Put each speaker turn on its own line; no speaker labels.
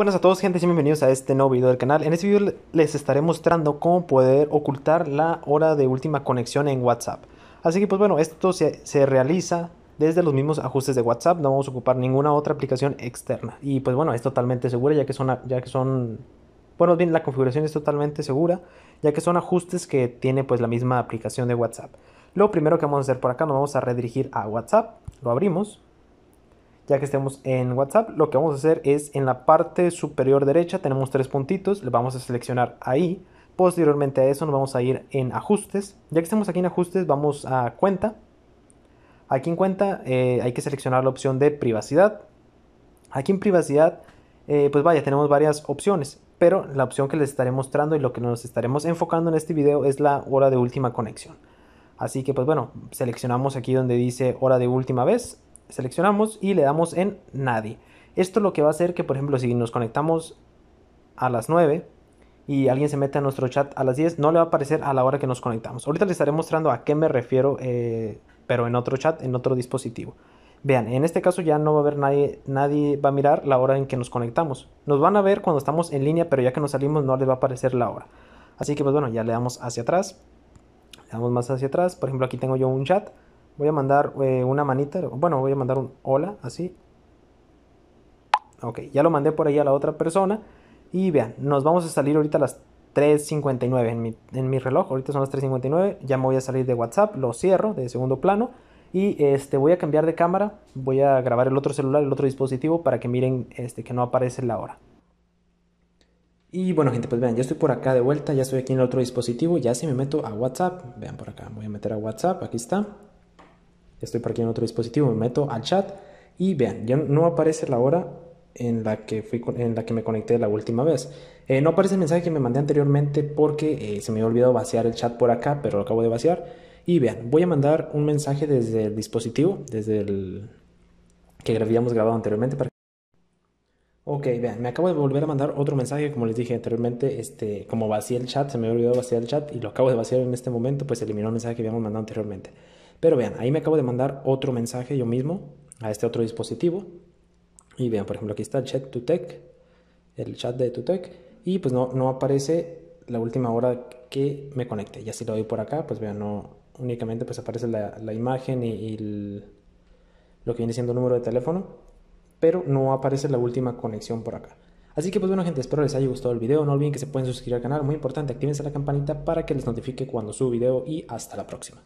Buenas a todos gente, y bienvenidos a este nuevo video del canal. En este video les estaré mostrando cómo poder ocultar la hora de última conexión en WhatsApp. Así que pues bueno, esto se, realiza desde los mismos ajustes de WhatsApp, no vamos a ocupar ninguna otra aplicación externa. Y pues bueno, es totalmente segura ya que son, ya que son bueno, bien, la configuración es totalmente segura, ya que son ajustes que tiene pues la misma aplicación de WhatsApp. Lo primero que vamos a hacer por acá, nos vamos a redirigir a WhatsApp, lo abrimos, ya que estemos en WhatsApp, lo que vamos a hacer es en la parte superior derecha tenemos tres puntitos, le vamos a seleccionar ahí. Posteriormente a eso nos vamos a ir en ajustes. Ya que estamos aquí en ajustes, vamos a cuenta. Aquí en cuenta eh, hay que seleccionar la opción de privacidad. Aquí en privacidad, eh, pues vaya, tenemos varias opciones. Pero la opción que les estaré mostrando y lo que nos estaremos enfocando en este video es la hora de última conexión. Así que pues bueno, seleccionamos aquí donde dice hora de última vez seleccionamos y le damos en nadie. Esto lo que va a hacer que, por ejemplo, si nos conectamos a las 9 y alguien se mete a nuestro chat a las 10, no le va a aparecer a la hora que nos conectamos. Ahorita les estaré mostrando a qué me refiero, eh, pero en otro chat, en otro dispositivo. Vean, en este caso ya no va a haber nadie, nadie va a mirar la hora en que nos conectamos. Nos van a ver cuando estamos en línea, pero ya que nos salimos no les va a aparecer la hora. Así que pues bueno, ya le damos hacia atrás. Le damos más hacia atrás. Por ejemplo, aquí tengo yo un chat. Voy a mandar eh, una manita, bueno, voy a mandar un hola, así. Ok, ya lo mandé por ahí a la otra persona. Y vean, nos vamos a salir ahorita a las 3.59 en mi, en mi reloj. Ahorita son las 3.59. Ya me voy a salir de WhatsApp. Lo cierro de segundo plano. Y este, voy a cambiar de cámara. Voy a grabar el otro celular, el otro dispositivo para que miren este, que no aparece la hora. Y bueno gente, pues vean, ya estoy por acá de vuelta, ya estoy aquí en el otro dispositivo, ya si me meto a WhatsApp, vean por acá, voy a meter a WhatsApp, aquí está, estoy por aquí en otro dispositivo, me meto al chat y vean, ya no aparece la hora en la que, fui, en la que me conecté la última vez. Eh, no aparece el mensaje que me mandé anteriormente porque eh, se me había olvidado vaciar el chat por acá, pero lo acabo de vaciar. Y vean, voy a mandar un mensaje desde el dispositivo, desde el que habíamos grabado anteriormente para Ok, vean, me acabo de volver a mandar otro mensaje, como les dije anteriormente, este, como vacié el chat, se me había olvidado vaciar el chat y lo acabo de vaciar en este momento, pues eliminó el mensaje que habíamos mandado anteriormente. Pero vean, ahí me acabo de mandar otro mensaje yo mismo a este otro dispositivo. Y vean, por ejemplo, aquí está el chat to tech, el chat de tutec, y pues no, no aparece la última hora que me conecte. Ya si lo doy por acá, pues vean, no, únicamente pues aparece la, imagen y, lo que viene siendo el número de teléfono, pero no aparece la última conexión por acá. Así que pues bueno gente, espero les haya gustado el video, no olviden que se pueden suscribir al canal, muy importante, activen la campanita para que les notifique cuando subo video y hasta la próxima.